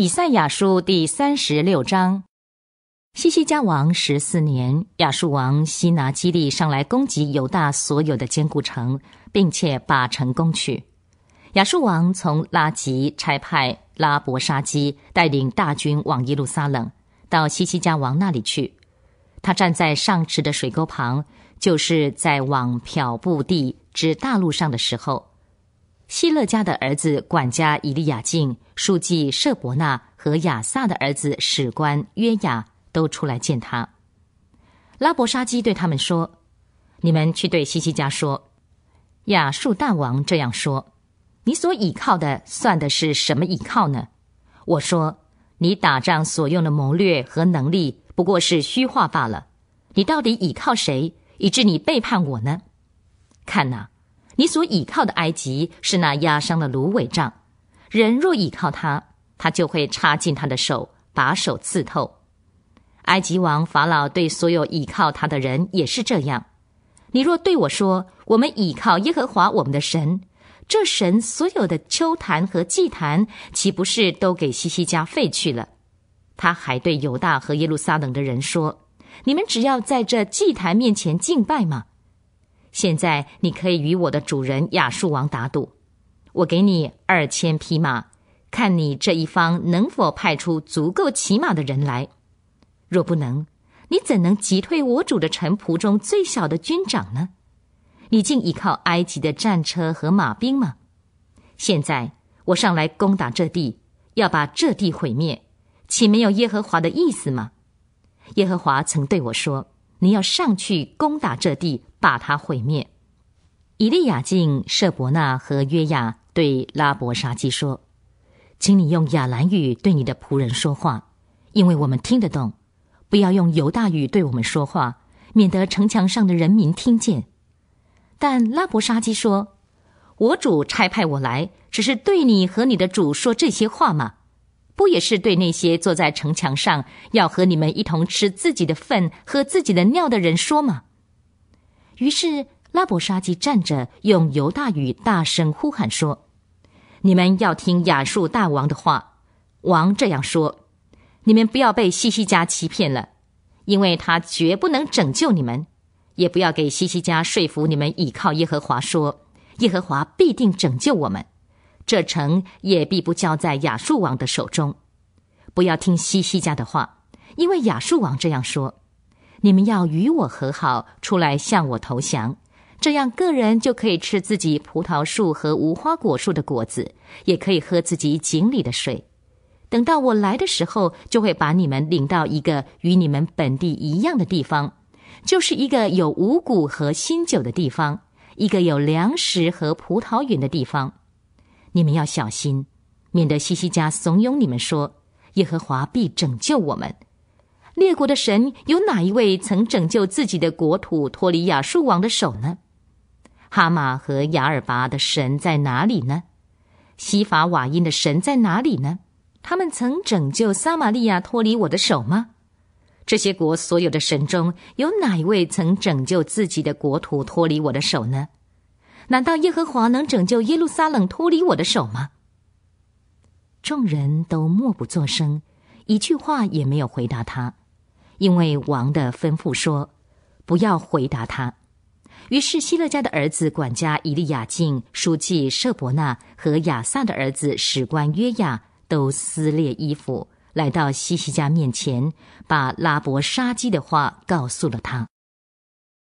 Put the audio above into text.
以赛亚书第三十六章，西西家王十四年，亚述王西拿基利上来攻击犹大所有的坚固城，并且把城攻取。亚述王从拉吉差派拉伯沙基带领大军往耶路撒冷，到西西家王那里去。他站在上池的水沟旁，就是在往漂布地指大路上的时候。希勒家的儿子管家以利亚敬、书记舍伯纳和亚萨的儿子史官约雅都出来见他。拉伯沙基对他们说：“你们去对西西家说，亚述大王这样说：‘你所倚靠的算的是什么倚靠呢？’我说：‘你打仗所用的谋略和能力不过是虚化罢了。你到底倚靠谁，以致你背叛我呢？看哪。”你所倚靠的埃及是那压伤的芦苇杖，人若倚靠他，他就会插进他的手，把手刺透。埃及王法老对所有倚靠他的人也是这样。你若对我说，我们倚靠耶和华我们的神，这神所有的丘坛和祭坛，岂不是都给西西家废去了？他还对犹大和耶路撒冷的人说：“你们只要在这祭坛面前敬拜嘛。”现在你可以与我的主人亚述王打赌，我给你二千匹马，看你这一方能否派出足够骑马的人来。若不能，你怎能击退我主的臣仆中最小的军长呢？你竟依靠埃及的战车和马兵吗？现在我上来攻打这地，要把这地毁灭，岂没有耶和华的意思吗？耶和华曾对我说。你要上去攻打这地，把它毁灭。以利亚敬舍伯纳和约亚对拉伯沙基说：“请你用亚兰语对你的仆人说话，因为我们听得懂。不要用犹大语对我们说话，免得城墙上的人民听见。”但拉伯沙基说：“我主差派我来，只是对你和你的主说这些话吗？”不也是对那些坐在城墙上要和你们一同吃自己的粪、喝自己的尿的人说吗？于是拉伯沙基站着，用犹大语大声呼喊说：“你们要听亚述大王的话。王这样说：你们不要被西西家欺骗了，因为他绝不能拯救你们；也不要给西西家说服你们倚靠耶和华，说耶和华必定拯救我们。”这城也必不交在雅树王的手中。不要听西西家的话，因为雅树王这样说：“你们要与我和好，出来向我投降，这样个人就可以吃自己葡萄树和无花果树的果子，也可以喝自己井里的水。等到我来的时候，就会把你们领到一个与你们本地一样的地方，就是一个有五谷和新酒的地方，一个有粮食和葡萄园的地方。”你们要小心，免得西西家怂恿你们说：“耶和华必拯救我们。”列国的神有哪一位曾拯救自己的国土脱离亚述王的手呢？哈马和雅尔拔的神在哪里呢？西法瓦因的神在哪里呢？他们曾拯救撒玛利亚脱离我的手吗？这些国所有的神中有哪一位曾拯救自己的国土脱离我的手呢？难道耶和华能拯救耶路撒冷脱离我的手吗？众人都默不作声，一句话也没有回答他，因为王的吩咐说，不要回答他。于是希勒家的儿子管家以利亚敬、书记舍伯纳和亚撒的儿子史官约亚都撕裂衣服，来到西西家面前，把拉伯杀鸡的话告诉了他。